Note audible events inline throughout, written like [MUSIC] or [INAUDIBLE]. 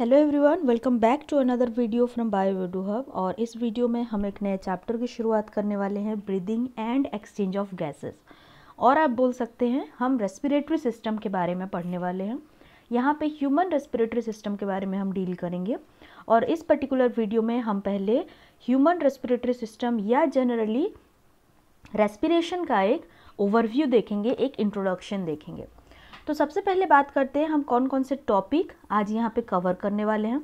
hello everyone welcome back to another video from bio video hub और इस video में हम एक नए चैप्टर की शुरुआत करने वाले हैं breathing and exchange of gases और आप बोल सकते हैं हम रेस्पिरेटरी सिस्टम के बारे में पढ़ने वाले हैं यहाँ पे ह्यूमन रेस्पिरेटरी सिस्टम के बारे में हम डील करेंगे और इस पर्टिकुलर वीडियो में हम पहले ह्यूमन रेस्पिरेटरी सिस्टम या जनरली रेस्पिरेशन का एक ओवरव्यू देखेंगे एक इंट्रोडक्शन देखेंगे तो सबसे पहले बात करते हैं हम कौन कौन से टॉपिक आज यहाँ पे कवर करने वाले हैं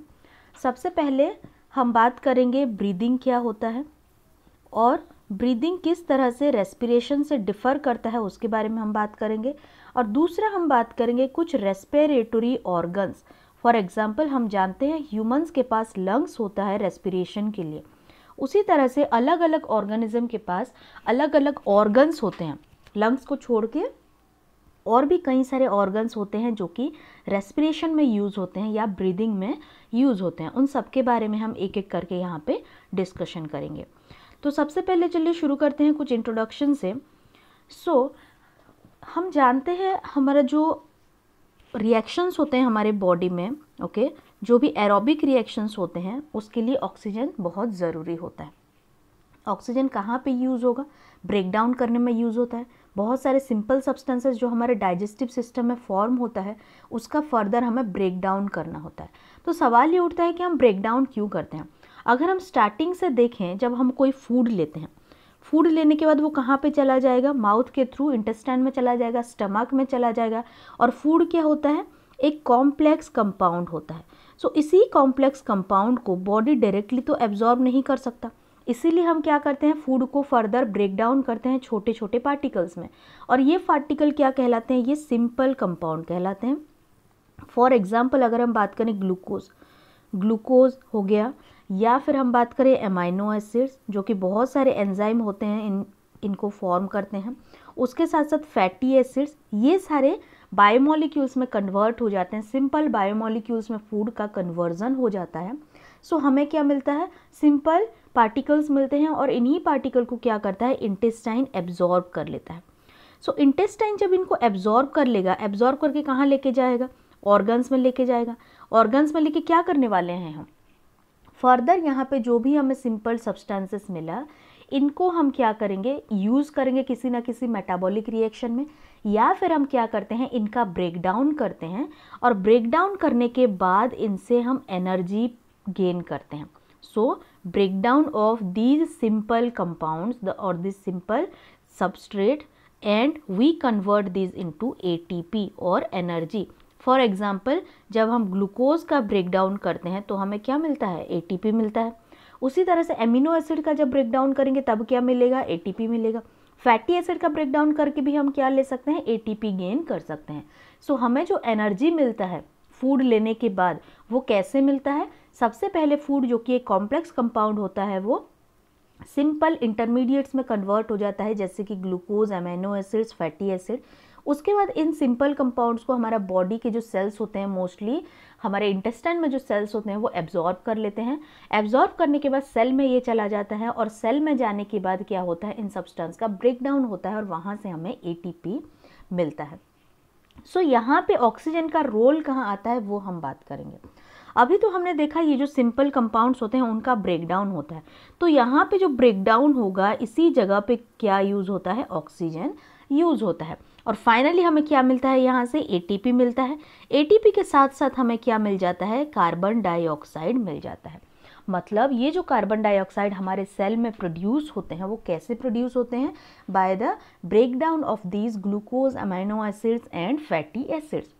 सबसे पहले हम बात करेंगे ब्रीदिंग क्या होता है और ब्रीदिंग किस तरह से रेस्पिरेशन से डिफ़र करता है उसके बारे में हम बात करेंगे और दूसरा हम बात करेंगे कुछ रेस्पिरेटरी ऑर्गन्स फॉर एग्ज़ाम्पल हम जानते हैं ह्यूमंस के पास लंग्स होता है रेस्पिरेशन के लिए उसी तरह से अलग अलग ऑर्गेनिज्म के पास अलग अलग ऑर्गन्स होते हैं लंग्स को छोड़ के और भी कई सारे ऑर्गन्स होते हैं जो कि रेस्पिरेशन में यूज़ होते हैं या ब्रीदिंग में यूज़ होते हैं उन सब के बारे में हम एक एक करके यहाँ पे डिस्कशन करेंगे तो सबसे पहले चलिए शुरू करते हैं कुछ इंट्रोडक्शन से सो so, हम जानते हैं हमारा जो रिएक्शंस होते हैं हमारे बॉडी में ओके okay, जो भी एरोबिक रिएक्शंस होते हैं उसके लिए ऑक्सीजन बहुत ज़रूरी होता है ऑक्सीजन कहाँ पे यूज़ होगा ब्रेकडाउन करने में यूज़ होता है बहुत सारे सिंपल सब्सटेंसेस जो हमारे डाइजेस्टिव सिस्टम में फॉर्म होता है उसका फर्दर हमें ब्रेक डाउन करना होता है तो सवाल ये उठता है कि हम ब्रेक डाउन क्यों करते हैं अगर हम स्टार्टिंग से देखें जब हम कोई फूड लेते हैं फूड लेने के बाद वो कहाँ पे चला जाएगा माउथ के थ्रू इंटेस्टाइन में चला जाएगा स्टमक में चला जाएगा और फूड क्या होता है एक कॉम्प्लेक्स कंपाउंड होता है सो so, इसी कॉम्प्लेक्स कंपाउंड को बॉडी डायरेक्टली तो एब्जॉर्ब नहीं कर सकता इसीलिए हम क्या करते हैं फूड को फर्दर ब्रेक डाउन करते हैं छोटे छोटे पार्टिकल्स में और ये पार्टिकल क्या कहलाते हैं ये सिंपल कंपाउंड कहलाते हैं फॉर एग्ज़ाम्पल अगर हम बात करें ग्लूकोज ग्लूकोज हो गया या फिर हम बात करें एमाइनो एसिड्स जो कि बहुत सारे एंजाइम होते हैं इन इनको फॉर्म करते हैं उसके साथ साथ फैटी एसिड्स ये सारे बायोमोलिक्यूल्स में कन्वर्ट हो जाते हैं सिंपल बायोमोलिक्यूल्स में फूड का कन्वर्जन हो जाता है सो so, हमें क्या मिलता है सिंपल पार्टिकल्स मिलते हैं और इन्हीं पार्टिकल को क्या करता है इंटेस्टाइन एब्जॉर्ब कर लेता है सो so, इंटेस्टाइन जब इनको एब्जॉर्ब कर लेगा एब्जॉर्ब करके कहाँ लेके जाएगा ऑर्गन्स में लेके जाएगा ऑर्गन्स में लेके क्या करने वाले हैं हम फर्दर यहाँ पे जो भी हमें सिंपल सब्सटेंसेस मिला इनको हम क्या करेंगे यूज़ करेंगे किसी ना किसी मेटाबॉलिक रिएक्शन में या फिर हम क्या करते हैं इनका ब्रेकडाउन करते हैं और ब्रेकडाउन करने के बाद इनसे हम एनर्जी गेन करते हैं so breakdown of these simple compounds the, or this simple substrate and we convert these into ATP or energy for example जब हम ग्लूकोज का ब्रेकडाउन करते हैं तो हमें क्या मिलता है पी मिलता है उसी तरह से एमिनो एसिड का जब ब्रेकडाउन करेंगे तब क्या मिलेगा पी मिलेगा फैटी एसिड का ब्रेकडाउन करके भी हम क्या ले सकते हैं पी गेन कर सकते हैं सो so, हमें जो एनर्जी मिलता है फूड लेने के बाद वो कैसे मिलता है सबसे पहले फूड जो कि एक कॉम्प्लेक्स कंपाउंड होता है वो सिंपल इंटरमीडिएट्स में कन्वर्ट हो जाता है जैसे कि glucose amino acids fatty acid उसके बाद इन सिंपल कंपाउंड्स को हमारा बॉडी के जो सेल्स होते हैं मोस्टली हमारे इंटेस्टाइन में जो सेल्स होते हैं वो एब्जॉर्ब कर लेते हैं एब्जॉर्ब करने के बाद सेल में ये चला जाता है और सेल में जाने के बाद क्या होता है इन सब्सटेंस का ब्रेकडाउन होता है और वहाँ से हमें ए मिलता है सो so, यहाँ पे ऑक्सीजन का रोल कहाँ आता है वो हम बात करेंगे अभी तो हमने देखा ये जो सिंपल कंपाउंड्स होते हैं उनका ब्रेकडाउन होता है तो यहाँ पे जो ब्रेकडाउन होगा इसी जगह पे क्या यूज़ होता है ऑक्सीजन यूज़ होता है और फाइनली हमें क्या मिलता है यहाँ से ए मिलता है ए के साथ साथ हमें क्या मिल जाता है कार्बन डाइऑक्साइड मिल जाता है मतलब ये जो कार्बन डाइऑक्साइड हमारे सेल में प्रोड्यूस होते हैं वो कैसे प्रोड्यूस होते हैं by the breakdown of these glucose amino acids and fatty acids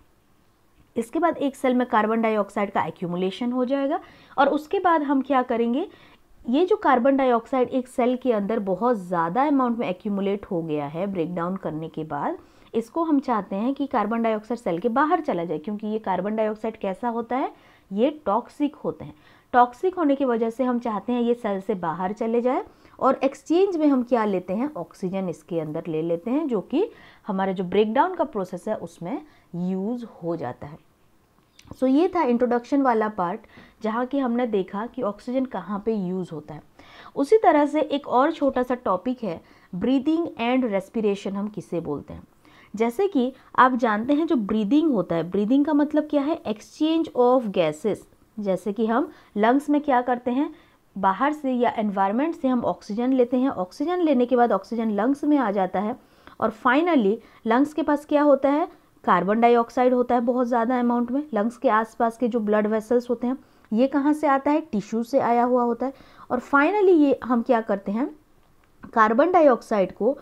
इसके बाद एक सेल में कार्बन डाइऑक्साइड का एक्यूमुलेशन हो जाएगा और उसके बाद हम क्या करेंगे ये जो कार्बन डाइऑक्साइड एक सेल के अंदर बहुत ज़्यादा अमाउंट में एक्यूमुलेट हो गया है ब्रेकडाउन करने के बाद इसको हम चाहते हैं कि कार्बन डाइऑक्साइड सेल के बाहर चला जाए क्योंकि ये कार्बन डाइऑक्साइड कैसा होता है ये टॉक्सिक होते हैं टॉक्सिक होने की वजह से हम चाहते हैं ये सेल से बाहर चले जाए और एक्सचेंज में हम क्या लेते हैं ऑक्सीजन इसके अंदर ले लेते हैं जो कि हमारा जो ब्रेकडाउन का प्रोसेस है उसमें यूज़ हो जाता है सो so, ये था इंट्रोडक्शन वाला पार्ट जहाँ कि हमने देखा कि ऑक्सीजन कहाँ पे यूज़ होता है उसी तरह से एक और छोटा सा टॉपिक है ब्रीदिंग एंड रेस्पिरेशन हम किसे बोलते हैं जैसे कि आप जानते हैं जो ब्रीदिंग होता है ब्रीदिंग का मतलब क्या है एक्सचेंज ऑफ गैसेस जैसे कि हम लंग्स में क्या करते हैं बाहर से या एनवायरनमेंट से हम ऑक्सीजन लेते हैं ऑक्सीजन लेने के बाद ऑक्सीजन लंग्स में आ जाता है और फाइनली लंग्स के पास क्या होता है कार्बन डाइऑक्साइड होता है बहुत ज़्यादा अमाउंट में लंग्स के आसपास के जो ब्लड वेसल्स होते हैं ये कहाँ से आता है टिश्यू से आया हुआ होता है और फाइनली ये हम क्या करते हैं कार्बन डाइऑक्साइड को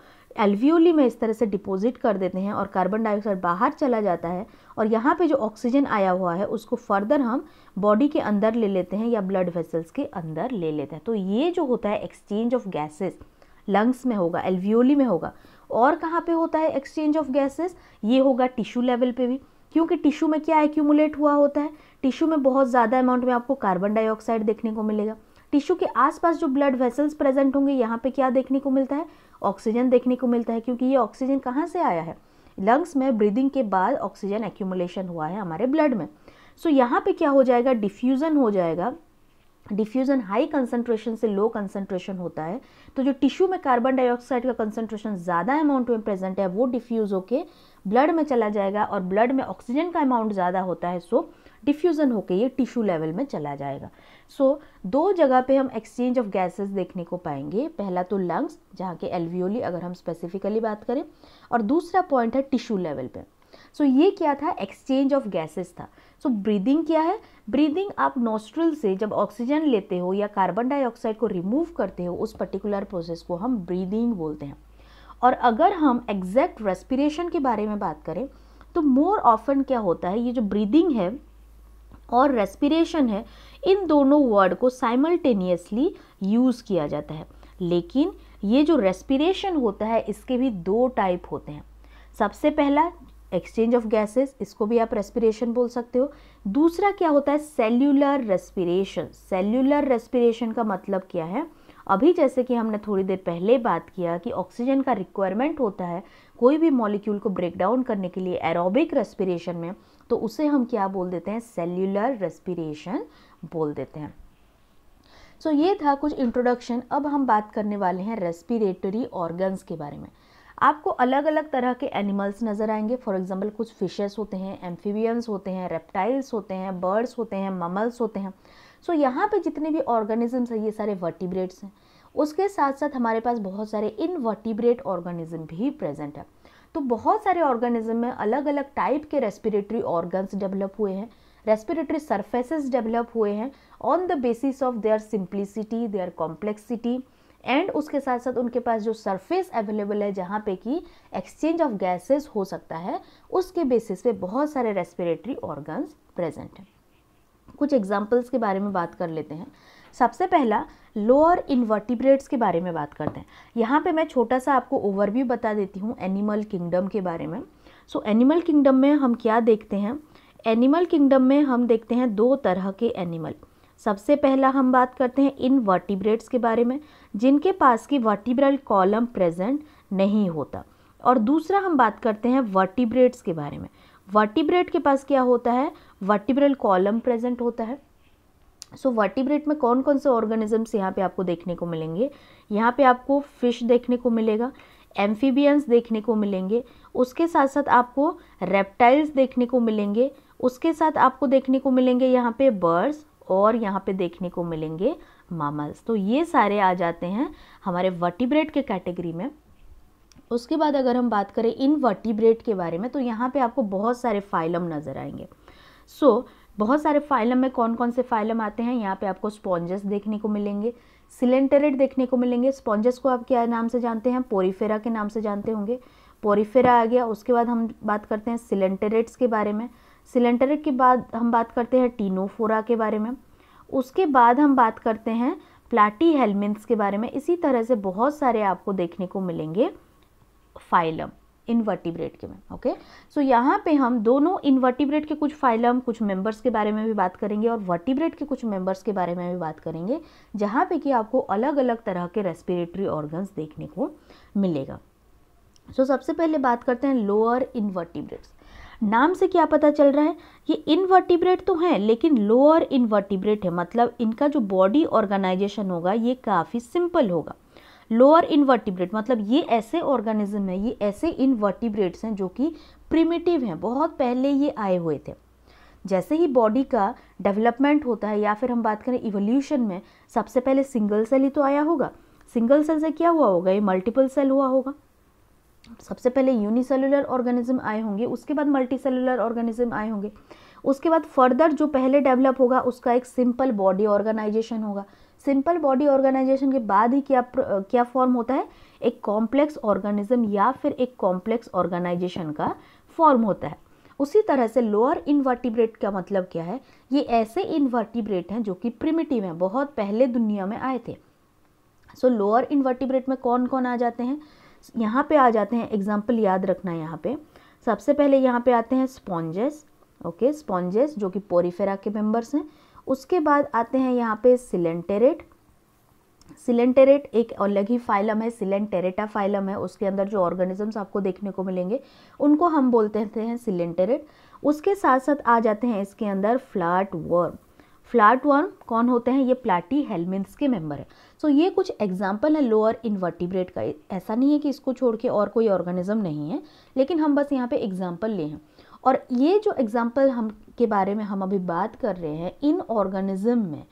एल्वियोली में इस तरह से डिपॉजिट कर देते हैं और कार्बन डाइऑक्साइड बाहर चला जाता है और यहाँ पे जो ऑक्सीजन आया हुआ है उसको फर्दर हम बॉडी के अंदर ले लेते हैं या ब्लड वेसल्स के अंदर ले लेते हैं तो ये जो होता है एक्सचेंज ऑफ गैसेस लंग्स में होगा एल्वियोली में होगा और कहाँ पे होता है एक्सचेंज ऑफ गैसेस ये होगा टिश्यू लेवल पे भी क्योंकि टिश्यू में क्या एक्यूमुलेट हुआ होता है टिश्यू में बहुत ज़्यादा अमाउंट में आपको कार्बन डाइऑक्साइड देखने को मिलेगा टिश्यू के आसपास जो ब्लड वेसल्स प्रेजेंट होंगे यहाँ पे क्या देखने को मिलता है ऑक्सीजन देखने को मिलता है क्योंकि ये ऑक्सीजन कहाँ से आया है लंग्स में ब्रीदिंग के बाद ऑक्सीजन एक्यूमुलेशन हुआ है हमारे ब्लड में सो so, यहाँ पे क्या हो जाएगा डिफ्यूज़न हो जाएगा डिफ्यूज़न हाई कंसंट्रेशन से लो कंसंट्रेशन होता है तो जो टिश्यू में कार्बन डाइऑक्साइड का कंसंट्रेशन ज़्यादा अमाउंट में प्रेजेंट है वो डिफ्यूज़ होके ब्लड में चला जाएगा और ब्लड में ऑक्सीजन का अमाउंट ज़्यादा होता है सो डिफ्यूज़न होके ये टिश्यू लेवल में चला जाएगा सो so, दो जगह पे हम एक्सचेंज ऑफ गैसेस देखने को पाएंगे पहला तो लंग्स जहाँ के एल्वियोली अगर हम स्पेसिफिकली बात करें और दूसरा पॉइंट है टिश्यू लेवल पे सो so, ये क्या था एक्सचेंज ऑफ गैसेस था सो so, ब्रीदिंग क्या है ब्रीदिंग आप नोस्ट्रल से जब ऑक्सीजन लेते हो या कार्बन डाइऑक्साइड को रिमूव करते हो उस पर्टिकुलर प्रोसेस को हम ब्रीदिंग बोलते हैं और अगर हम एग्जैक्ट रेस्पिरेशन के बारे में बात करें तो मोर ऑफन क्या होता है ये जो ब्रीदिंग है और रेस्पिरेशन है इन दोनों वर्ड को साइमल्टेनियसली यूज़ किया जाता है लेकिन ये जो रेस्पिरेशन होता है इसके भी दो टाइप होते हैं सबसे पहला एक्सचेंज ऑफ गैसेस इसको भी आप रेस्पिरेशन बोल सकते हो दूसरा क्या होता है सेल्यूलर रेस्पिरेशन सेल्यूलर रेस्पिरेशन का मतलब क्या है अभी जैसे कि हमने थोड़ी देर पहले बात किया कि ऑक्सीजन का रिक्वायरमेंट होता है कोई भी मॉलिक्यूल को ब्रेक डाउन करने के लिए एरोबिक रेस्पिरेशन में तो उसे हम क्या बोल देते हैं सेल्युलर रेस्पिरेशन बोल देते हैं सो so, ये था कुछ इंट्रोडक्शन अब हम बात करने वाले हैं रेस्पिरेटरी ऑर्गन्स के बारे में आपको अलग अलग तरह के एनिमल्स नज़र आएंगे फॉर एग्जांपल कुछ फिशेस होते हैं एम्फीबियंस होते हैं रेप्टाइल्स होते हैं बर्ड्स होते हैं ममल्स होते हैं सो so, यहाँ पे जितने भी ऑर्गेनिजम्स हैं ये सारे वर्टिब्रेट्स हैं उसके साथ साथ हमारे पास बहुत सारे इनवर्टिब्रेट ऑर्गेनिज्म भी प्रेजेंट है तो बहुत सारे ऑर्गेनिज्म में अलग अलग टाइप के रेस्पिरेटरी ऑर्गन्स डेवलप हुए हैं रेस्पिरेटरी सर्फेसिस डेवलप हुए हैं on the basis of their simplicity their complexity and उसके साथ साथ उनके पास जो सरफेस अवेलेबल है जहाँ पे कि एक्सचेंज ऑफ गैसेस हो सकता है उसके बेसिस पे बहुत सारे रेस्पिरेटरी ऑर्गन्स प्रेजेंट हैं कुछ एग्जाम्पल्स के बारे में बात कर लेते हैं सबसे पहला लोअर इन्वर्टिब्रेट्स के बारे में बात करते हैं यहाँ पे मैं छोटा सा आपको ओवरव्यू बता देती हूँ एनिमल किंगडम के बारे में सो एनिमल किंगडम में हम क्या देखते हैं एनिमल किंगडम में हम देखते हैं दो तरह के एनिमल सबसे पहला हम बात करते हैं इन वर्टिब्रेट्स के बारे में जिनके पास की वर्टिब्रल कॉलम प्रेजेंट नहीं होता और दूसरा हम बात करते हैं वर्टिब्रेट्स के बारे में वर्टिब्रेट के पास क्या होता है वर्टिब्रल कॉलम प्रेजेंट होता है सो so, वर्टिब्रेट में कौन कौन से ऑर्गेनिजम्स यहाँ पे आपको देखने को मिलेंगे यहाँ पे आपको फिश देखने को मिलेगा एम्फीबियंस देखने को मिलेंगे उसके साथ साथ आपको रेप्टाइल्स देखने को मिलेंगे उसके साथ आपको देखने को मिलेंगे यहाँ पे बर्ड्स और यहाँ पे देखने को मिलेंगे मामल्स तो ये सारे आ जाते हैं हमारे वर्टिब्रेट के कैटेगरी में उसके बाद अगर हम बात करें इन वर्टिब्रेट के बारे में तो यहाँ पे आपको बहुत सारे फाइलम नज़र आएंगे सो so, बहुत सारे फाइलम में कौन कौन से फाइलम आते हैं यहाँ पे आपको स्पॉन्जेस देखने को मिलेंगे सिलेंटरेट देखने को मिलेंगे स्पॉन्जेस को आप क्या नाम से जानते हैं पोरीफेरा के नाम से जानते होंगे पोरीफेरा आ गया उसके बाद हम बात करते हैं सिलेंटरेट्स के बारे में सिलेंटरिक के बाद हम बात करते हैं टीनोफोरा के बारे में उसके बाद हम बात करते हैं प्लाटी हेलमिंथ्स के बारे में इसी तरह से बहुत सारे आपको देखने को मिलेंगे फाइलम इनवर्टिब्रेट के में ओके सो so, यहाँ पे हम दोनों इनवर्टिब्रेट के कुछ फाइलम कुछ मेंबर्स के बारे में भी बात करेंगे और वर्टिब्रेट के कुछ मेंबर्स के बारे में भी बात करेंगे जहाँ पे कि आपको अलग अलग तरह के रेस्पिरेटरी ऑर्गन्स देखने को मिलेगा सो so, सबसे पहले बात करते हैं लोअर इनवर्टिब्रेट्स नाम से क्या पता चल रहा है ये इनवर्टिब्रेट तो हैं लेकिन लोअर इनवर्टिब्रेट है मतलब इनका जो बॉडी ऑर्गेनाइजेशन होगा ये काफ़ी सिंपल होगा लोअर इनवर्टिब्रेट मतलब ये ऐसे ऑर्गेनिज्म है ये ऐसे इनवर्टिब्रेट्स हैं जो कि प्रिमिटिव हैं बहुत पहले ये आए हुए थे जैसे ही बॉडी का डेवलपमेंट होता है या फिर हम बात करें इवोल्यूशन में सबसे पहले सिंगल सेल ही तो आया होगा सिंगल सेल से क्या हुआ होगा ये मल्टीपल सेल हुआ होगा सबसे पहले यूनिसेलुलर ऑर्गेनिज्म आए होंगे उसके बाद मल्टी सेलुलर ऑर्गेनिज्म आए होंगे उसके बाद फर्दर जो पहले डेवलप होगा उसका एक सिंपल बॉडी ऑर्गेनाइजेशन होगा सिंपल बॉडी ऑर्गेनाइजेशन के बाद ही क्या क्या फॉर्म होता है एक कॉम्प्लेक्स ऑर्गेनिज्म या फिर एक कॉम्प्लेक्स ऑर्गेनाइजेशन का फॉर्म होता है उसी तरह से लोअर इन्वर्टिब्रेट का मतलब क्या है ये ऐसे इन्वर्टिब्रेट हैं जो कि प्रिमिटिव हैं बहुत पहले दुनिया में आए थे सो लोअर इन्वर्टिब्रेट में कौन कौन आ जाते हैं यहाँ पे आ जाते हैं एग्जाम्पल याद रखना यहाँ पे सबसे पहले यहाँ पे आते हैं स्पॉन्जेस ओके स्पॉन्जेस जो कि पोरीफेरा के मेंबर्स हैं उसके बाद आते हैं यहाँ पे सिलेंटेरेट सिलेंटेरेट एक अलग ही फाइलम है सिलेंटेरेटा फाइलम है उसके अंदर जो ऑर्गेनिजम्स आपको देखने को मिलेंगे उनको हम बोलते हैं सिलेंटेरेट उसके साथ साथ आ जाते हैं इसके अंदर फ्लाट वर्म फ्लाट वर्म कौन होते हैं ये प्लाटी हेलमिन्स के मेंबर है सो so, ये कुछ एग्जाम्पल है लोअर इन्वर्टिब्रेट का ऐसा नहीं है कि इसको छोड़ के और कोई ऑर्गेनिज्म नहीं है लेकिन हम बस यहाँ पे एग्जाम्पल ले हैं और ये जो एग्जाम्पल हम के बारे में हम अभी बात कर रहे हैं इन ऑर्गेनिज्म में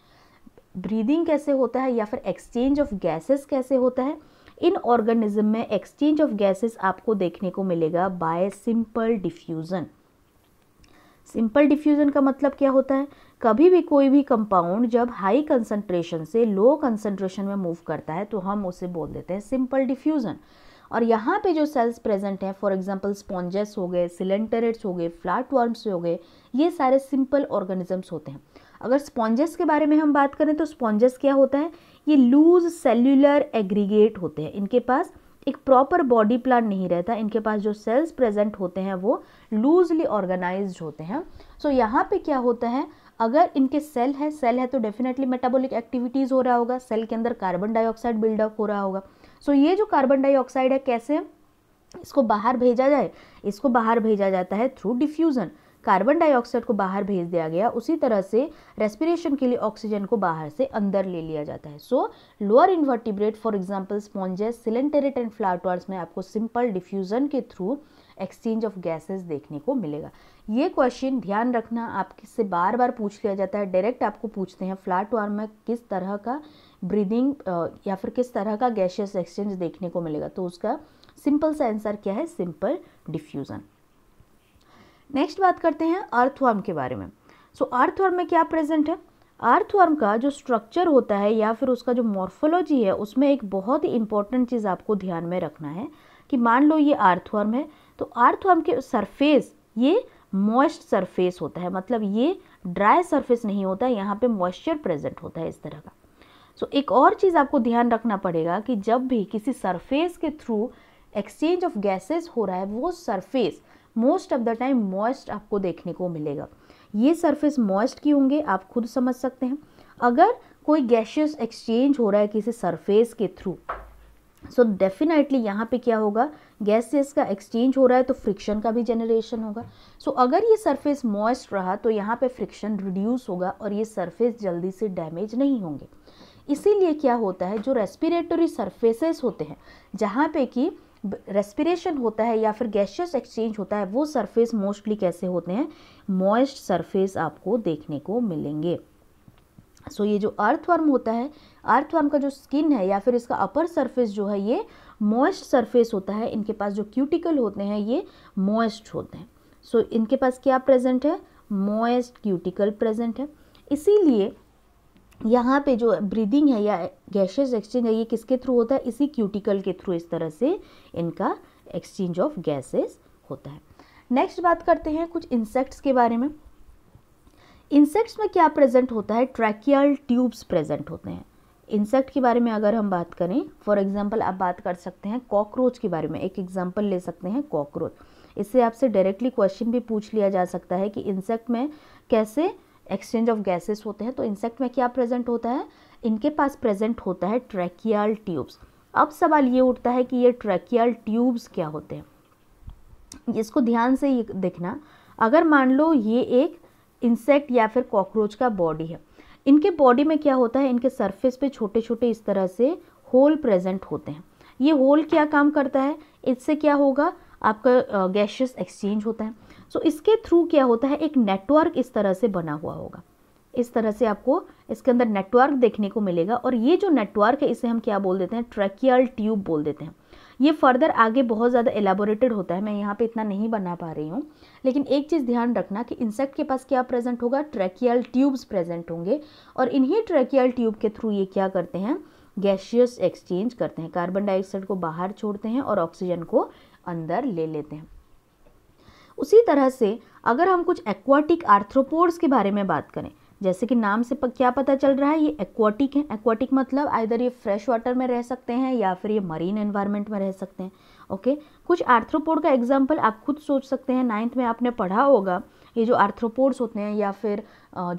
ब्रीदिंग कैसे होता है या फिर एक्सचेंज ऑफ गैसेस कैसे होता है इन ऑर्गेनिज्म में एक्सचेंज ऑफ गैसेस आपको देखने को मिलेगा by simple diffusion simple diffusion का मतलब क्या होता है कभी भी कोई भी कंपाउंड जब हाई कंसंट्रेशन से लो कंसंट्रेशन में मूव करता है तो हम उसे बोल देते हैं सिंपल डिफ्यूज़न और यहाँ पे जो सेल्स प्रेजेंट हैं फॉर एग्जांपल स्पॉन्जेस हो गए सिलेंटरेट्स हो गए फ्लैट वर्म्स हो गए ये सारे सिंपल ऑर्गेनिजम्स होते हैं अगर स्पॉन्जेस के बारे में हम बात करें तो स्पॉन्जेस क्या होता है ये लूज सेल्यूलर एग्रीगेट होते हैं इनके पास एक प्रॉपर बॉडी प्लान नहीं रहता इनके पास जो सेल्स प्रेजेंट होते हैं वो लूजली ऑर्गेनाइज होते हैं सो so, यहाँ पे क्या होता है अगर इनके सेल है सेल है तो डेफिनेटली मेटाबॉलिक एक्टिविटीज़ हो रहा होगा सेल के अंदर कार्बन डाइऑक्साइड बिल्डअप हो रहा होगा सो so, ये जो कार्बन डाइऑक्साइड है कैसे इसको बाहर भेजा जाए इसको बाहर भेजा जाता है थ्रू डिफ्यूज़न कार्बन डाइऑक्साइड को बाहर भेज दिया गया उसी तरह से रेस्पिरेशन के लिए ऑक्सीजन को बाहर से अंदर ले लिया जाता है so lower invertebrate for example sponges coelenterate and flowers में आपको सिंपल डिफ्यूज़न के थ्रू एक्सचेंज ऑफ गैसेस देखने को मिलेगा ये क्वेश्चन ध्यान रखना आपसे बार बार पूछ लिया जाता है डायरेक्ट आपको पूछते हैं फ्लैट वार्म में किस तरह का ब्रीदिंग या फिर किस तरह का गैशियस एक्सचेंज देखने को मिलेगा तो उसका सिंपल सा आंसर क्या है सिंपल डिफ्यूज़न नेक्स्ट बात करते हैं अर्थवर्म के बारे में सो so, अर्थवर्म में क्या प्रेजेंट है अर्थवर्म का जो स्ट्रक्चर होता है या फिर उसका जो मॉर्फोलॉजी है उसमें एक बहुत ही इंपॉर्टेंट चीज़ आपको ध्यान में रखना है कि मान लो ये अर्थवर्म है तो अर्थवर्म के सरफेस ये मॉइस्ट सरफेस होता है मतलब ये ड्राई सरफेस नहीं होता है यहाँ पे मॉइस्चर प्रेजेंट होता है इस तरह का सो so, एक और चीज़ आपको ध्यान रखना पड़ेगा कि जब भी किसी सरफेस के थ्रू एक्सचेंज ऑफ गैसेस हो रहा है वो surface most of the time moist आपको देखने को मिलेगा ये सरफेस मॉइस्ट की होंगे आप खुद समझ सकते हैं अगर कोई गैशियस एक्सचेंज हो रहा है किसी सरफेस के थ्रू सो डेफिनेटली यहाँ पे क्या होगा गैसेस का एक्सचेंज हो रहा है तो फ्रिक्शन का भी जनरेशन होगा सो so, अगर ये सरफेस मॉइस्ट रहा तो यहाँ पे फ्रिक्शन रिड्यूस होगा और ये सरफेस जल्दी से डैमेज नहीं होंगे इसीलिए क्या होता है जो रेस्पिरेटरी सरफेसेस होते हैं जहाँ पे कि रेस्पिरेशन होता है या फिर गैशियस एक्सचेंज होता है वो सरफेस मोस्टली कैसे होते हैं मॉइस्ट सरफेस आपको देखने को मिलेंगे सो so, ये जो अर्थवर्म होता है अर्थवर्म का जो स्किन है या फिर इसका अपर सरफेस जो है ये मॉइस्ट सरफेस होता है इनके पास जो क्यूटिकल होते हैं ये मॉइस्ट होते हैं सो so, इनके पास क्या प्रेजेंट है मॉइस्ट क्यूटिकल प्रेजेंट है इसीलिए यहाँ पे जो ब्रीदिंग है या गैसेज एक्सचेंज है ये किसके थ्रू होता है इसी क्यूटिकल के थ्रू इस तरह से इनका एक्सचेंज ऑफ गैसेज होता है नेक्स्ट बात करते हैं कुछ इंसेक्ट्स के बारे में इंसेक्ट्स में क्या प्रेजेंट होता है ट्रैकियल ट्यूब्स प्रेजेंट होते हैं इंसेक्ट के बारे में अगर हम बात करें फॉर एग्जांपल आप बात कर सकते हैं कॉकरोच के बारे में एक एग्जांपल ले सकते हैं कॉकरोच इससे आपसे डायरेक्टली क्वेश्चन भी पूछ लिया जा सकता है कि इंसेक्ट में कैसे एक्सचेंज ऑफ गैसेस होते हैं तो इंसेक्ट में क्या प्रेजेंट होता है इनके पास प्रेजेंट होता है ट्रैकियल ट्यूब्स अब सवाल ये उठता है कि ये ट्रैकियल ट्यूब्स क्या होते हैं इसको ध्यान से ये देखना अगर मान लो ये एक इंसेक्ट या फिर कॉकरोच का बॉडी है इनके बॉडी में क्या होता है इनके सरफेस पे छोटे छोटे इस तरह से होल प्रेजेंट होते हैं ये होल क्या काम करता है इससे क्या होगा आपका गैशियस एक्सचेंज होता है सो so, इसके थ्रू क्या होता है एक नेटवर्क इस तरह से बना हुआ होगा इस तरह से आपको इसके अंदर नेटवर्क देखने को मिलेगा और ये जो नेटवर्क है इसे हम क्या बोल देते हैं ट्रैकियल ट्यूब बोल देते हैं ये फर्दर आगे बहुत ज़्यादा एलाबोरेटेड होता है मैं यहाँ पे इतना नहीं बना पा रही हूँ लेकिन एक चीज़ ध्यान रखना कि इंसेक्ट के पास क्या प्रेजेंट होगा ट्रैकियल ट्यूब्स प्रेजेंट होंगे और इन्हीं ट्रैकियल ट्यूब के थ्रू ये क्या करते हैं गैशियस एक्सचेंज करते हैं कार्बन डाइऑक्साइड को बाहर छोड़ते हैं और ऑक्सीजन को अंदर ले लेते हैं उसी तरह से अगर हम कुछ एक्वाटिक आर्थ्रोपोड्स के बारे में बात करें जैसे कि नाम से क्या पता चल रहा है ये एक्वाटिक है एक्वाटिक मतलब आइधर ये फ्रेश वाटर में रह सकते हैं या फिर ये मरीन एनवायरनमेंट में रह सकते हैं ओके कुछ आर्थ्रोपोड का एग्जाम्पल आप खुद सोच सकते हैं नाइन्थ में आपने पढ़ा होगा ये जो आर्थ्रोपोड्स होते हैं या फिर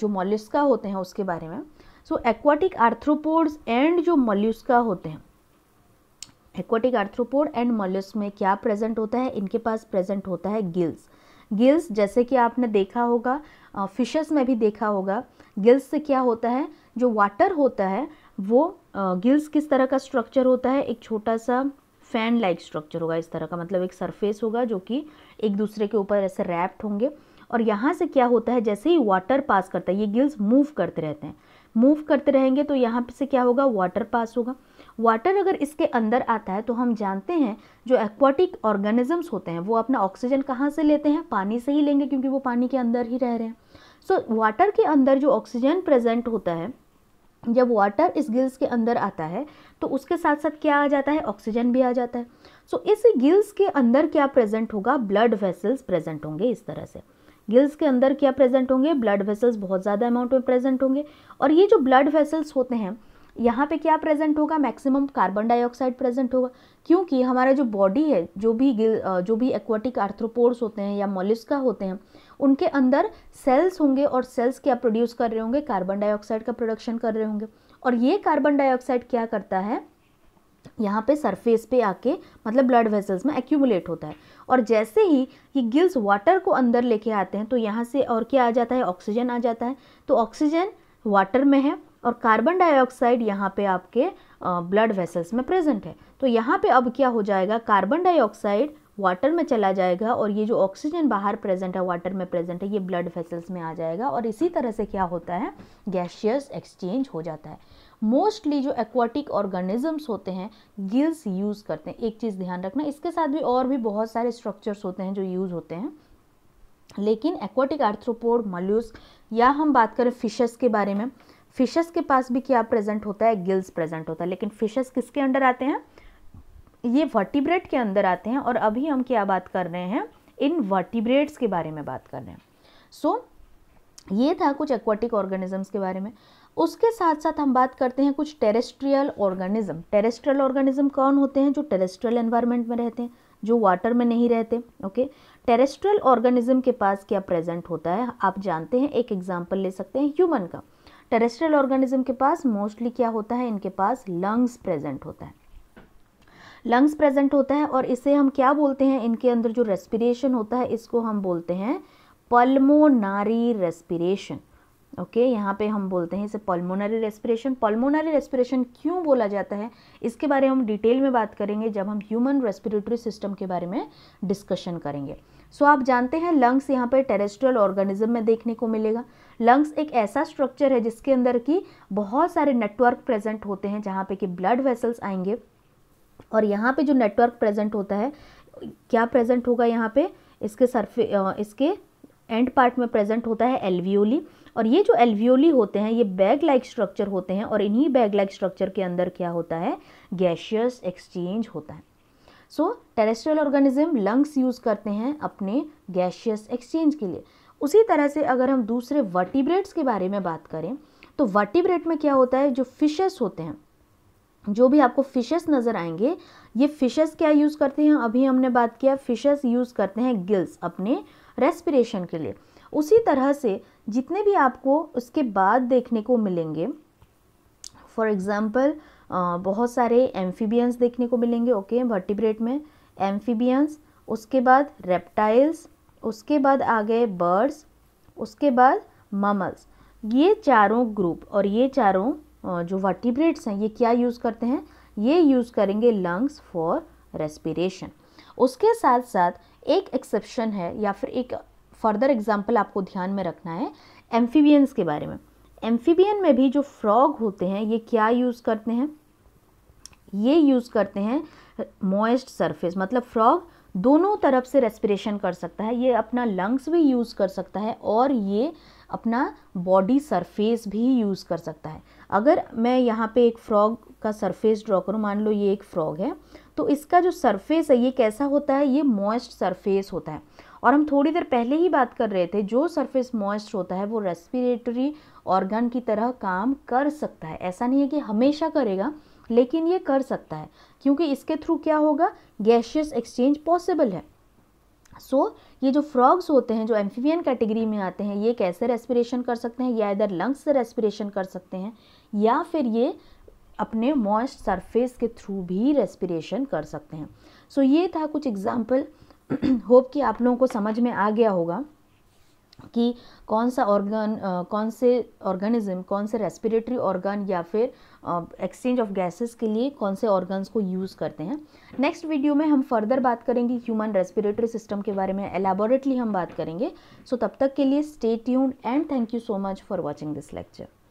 जो मोलिस्का होते हैं उसके बारे में सो एक्वाटिक आर्थ्रोपोड्स एंड जो मोल्यूस्का होते हैं एक्वाटिक आर्थ्रोपोड एंड मोल्यूस में क्या प्रेजेंट होता है इनके पास प्रेजेंट होता है गिल्स गिल्स जैसे कि आपने देखा होगा फिशेस में भी देखा होगा गिल्स से क्या होता है जो वाटर होता है वो गिल्स किस तरह का स्ट्रक्चर होता है एक छोटा सा फैन लाइक स्ट्रक्चर होगा इस तरह का मतलब एक सरफेस होगा जो कि एक दूसरे के ऊपर ऐसे रैप्ड होंगे और यहाँ से क्या होता है जैसे ही वाटर पास करता है ये गिल्स मूव करते रहते हैं मूव करते रहेंगे तो यहाँ से क्या होगा वाटर पास होगा वाटर अगर इसके अंदर आता है तो हम जानते हैं जो एक्वाटिक ऑर्गेनिजम्स होते हैं वो अपना ऑक्सीजन कहाँ से लेते हैं पानी से ही लेंगे क्योंकि वो पानी के अंदर ही रह रहे हैं सो so, वाटर के अंदर जो ऑक्सीजन प्रेजेंट होता है जब वाटर इस गिल्स के अंदर आता है तो उसके साथ साथ क्या आ जाता है ऑक्सीजन भी आ जाता है सो so, इस गिल्स के अंदर क्या प्रेजेंट होगा ब्लड वेसल्स प्रेजेंट होंगे इस तरह से गिल्स के अंदर क्या प्रेजेंट होंगे ब्लड वेसल्स बहुत ज़्यादा अमाउंट में प्रेजेंट होंगे और ये जो ब्लड वेसल्स होते हैं यहाँ पे क्या प्रेजेंट होगा मैक्सिमम कार्बन डाइऑक्साइड प्रेजेंट होगा क्योंकि हमारा जो बॉडी है जो भी गिल जो भी एक्वाटिक आर्थ्रोपोड्स होते हैं या मोलिस्का होते हैं उनके अंदर सेल्स होंगे और सेल्स क्या प्रोड्यूस कर रहे होंगे कार्बन डाइऑक्साइड का प्रोडक्शन कर रहे होंगे और ये कार्बन डाइऑक्साइड क्या करता है यहाँ पे सरफेस पे आके मतलब ब्लड वेसल्स में एक्यूमुलेट होता है और जैसे ही ये गिल्स वाटर को अंदर लेके आते हैं तो यहाँ से और क्या आ जाता है ऑक्सीजन आ जाता है तो ऑक्सीजन वाटर में है और कार्बन डाइऑक्साइड यहाँ पे आपके ब्लड वेसल्स में प्रेजेंट है तो यहाँ पे अब क्या हो जाएगा कार्बन डाइऑक्साइड वाटर में चला जाएगा और ये जो ऑक्सीजन बाहर प्रेजेंट है वाटर में प्रेजेंट है ये ब्लड वेसल्स में आ जाएगा और इसी तरह से क्या होता है गैशियस एक्सचेंज हो जाता है मोस्टली जो एक्वाटिक ऑर्गेनिजम्स होते हैं गिल्स यूज़ करते हैं एक चीज़ ध्यान रखना इसके साथ भी और भी बहुत सारे स्ट्रक्चर्स होते हैं जो यूज़ होते हैं लेकिन एक्वाटिक आर्थ्रोपोड मल्यूस या हम बात करें फिशेस के बारे में फिशेस के पास भी क्या प्रेजेंट होता है गिल्स प्रेजेंट होता है लेकिन फिशेस किसके अंडर आते हैं ये वर्टिब्रेट के अंदर आते हैं और अभी हम क्या बात कर रहे हैं इन वर्टिब्रेट्स के बारे में बात कर रहे हैं सो so, ये था कुछ एक्वाटिक ऑर्गेनिजम्स के बारे में उसके साथ साथ हम बात करते हैं कुछ टेरेस्ट्रियल ऑर्गेनिज्म टेरेस्ट्रियल ऑर्गेनिज्म कौन होते हैं जो टेरेस्ट्रियल एनवायरनमेंट में रहते हैं जो वाटर में नहीं रहते ओके टेरेस्ट्रियल ऑर्गेनिज्म के पास क्या प्रेजेंट होता है आप जानते हैं एक एग्जाम्पल ले सकते हैं ह्यूमन का टेरेस्ट्रियल ऑर्गेनिज्म के पास मोस्टली क्या होता है इनके पास लंग्स प्रेजेंट होता है लंग्स प्रेजेंट होता है और इसे हम क्या बोलते हैं इनके अंदर जो रेस्पिरेशन होता है इसको हम बोलते हैं पल्मोनारी रेस्पिरेशन ओके okay, यहाँ पे हम बोलते हैं इसे पल्मोनरी रेस्पिरेशन पल्मोनरी रेस्पिरेशन क्यों बोला जाता है इसके बारे में हम डिटेल में बात करेंगे जब हम ह्यूमन रेस्पिरेटरी सिस्टम के बारे में डिस्कशन करेंगे सो so, आप जानते हैं लंग्स यहाँ पे टेरेस्ट्रियल ऑर्गेनिज्म में देखने को मिलेगा लंग्स एक ऐसा स्ट्रक्चर है जिसके अंदर की बहुत सारे नेटवर्क प्रेजेंट होते हैं जहाँ पे कि ब्लड वेसल्स आएंगे और यहाँ पे जो नेटवर्क प्रेजेंट होता है क्या प्रेजेंट होगा यहाँ पे इसके सरफे इसके एंड पार्ट में प्रेजेंट होता है एलवीओली और ये जो एलवियोली होते हैं ये बैग लाइक स्ट्रक्चर होते हैं और इन्हीं बैग लाइक स्ट्रक्चर के अंदर क्या होता है गैशियस एक्सचेंज होता है so terrestrial organism lungs use करते हैं अपने गैशियस एक्सचेंज के लिए उसी तरह से अगर हम दूसरे वर्टिब्रेट्स के बारे में बात करें तो वर्टिब्रेट में क्या होता है जो फिशेस होते हैं जो भी आपको फिशेस नज़र आएंगे ये फिशेस क्या यूज़ करते हैं अभी हमने बात किया फिशेस यूज़ करते हैं गिल्स अपने रेस्पिरेशन के लिए उसी तरह से जितने भी आपको उसके बाद देखने को मिलेंगे फॉर एग्ज़ाम्पल बहुत सारे एम्फीबियंस देखने को मिलेंगे ओके वर्टिब्रेट में एम्फीबियंस उसके बाद रेप्टाइल्स उसके बाद आ गए बर्ड्स उसके बाद ममल्स ये चारों ग्रुप और ये चारों जो वर्टिब्रेट्स हैं ये क्या यूज़ करते हैं ये यूज़ करेंगे लंग्स फॉर रेस्पिरेशन उसके साथ साथ एक एक्सेप्शन है या फिर एक फर्दर एग्जाम्पल आपको ध्यान में रखना है एम्फीबियंस के बारे में एम्फीबियन में भी जो फ्रॉग होते हैं ये क्या यूज़ करते हैं ये यूज़ करते हैं मॉइस्ट सरफेस मतलब फ्रॉग दोनों तरफ से रेस्पिरेशन कर सकता है ये अपना लंग्स भी यूज़ कर सकता है और ये अपना बॉडी सरफेस भी यूज़ कर सकता है अगर मैं यहाँ पे एक फ्रॉग का सरफेस ड्रॉ करूँ मान लो ये एक फ्रॉग है तो इसका जो सरफेस है ये कैसा होता है ये मॉइस्ट सरफेस होता है और हम थोड़ी देर पहले ही बात कर रहे थे जो सरफेस मॉइस्ट होता है वो रेस्पिरेटरी ऑर्गन की तरह काम कर सकता है ऐसा नहीं है कि हमेशा करेगा लेकिन ये कर सकता है क्योंकि इसके थ्रू क्या होगा गैशियस एक्सचेंज पॉसिबल है सो so, ये जो फ्रॉग्स होते हैं जो एम्फीवियन कैटेगरी में आते हैं ये कैसे रेस्पिरेशन कर सकते हैं या इधर लंग्स से रेस्पिरेशन कर सकते हैं या फिर ये अपने मॉइस्ट सरफेस के थ्रू भी रेस्पिरेशन कर सकते हैं सो so, ये था कुछ एग्जाम्पल होप [CLEARS THROAT] कि आप लोगों को समझ में आ गया होगा कि कौन सा ऑर्गन कौन से ऑर्गेनिज्म कौन से रेस्पिरेटरी ऑर्गन या फिर एक्सचेंज ऑफ गैसेस के लिए कौन से ऑर्गन्स को यूज़ करते हैं नेक्स्ट वीडियो में हम फर्दर बात करेंगे ह्यूमन रेस्पिरेटरी सिस्टम के बारे में एलेबोरेटली हम बात करेंगे सो so, तब तक के लिए stay tuned and thank you so much for watching this lecture